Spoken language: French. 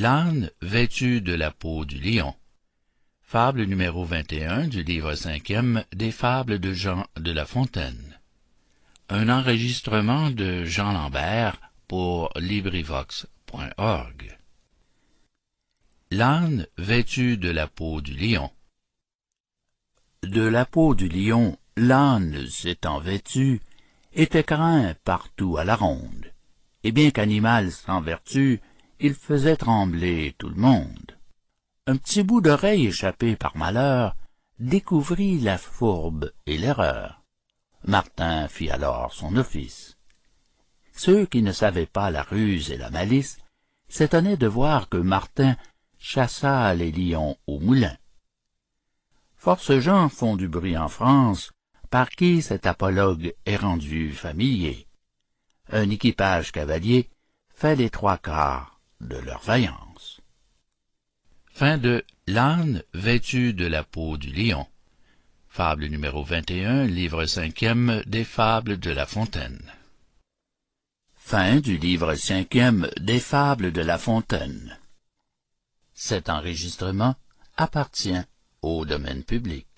L'âne vêtu de la peau du lion. Fable numéro 21 du livre 5e des fables de Jean de La Fontaine. Un enregistrement de Jean Lambert pour LibriVox.org. L'âne vêtu de la peau du lion. De la peau du lion, l'âne s'étant vêtu, était craint partout à la ronde. Et bien qu'animal sans vertu, il faisait trembler tout le monde. Un petit bout d'oreille échappé par malheur découvrit la fourbe et l'erreur. Martin fit alors son office. Ceux qui ne savaient pas la ruse et la malice s'étonnaient de voir que Martin chassa les lions au moulin. Force gens font du bruit en France, par qui cet apologue est rendu familier. Un équipage cavalier fait les trois quarts de leur vaillance. Fin de L'âne vêtu de la peau du lion. Fable numéro 21, livre cinquième des Fables de La Fontaine. Fin du livre cinquième des Fables de La Fontaine. Cet enregistrement appartient au domaine public.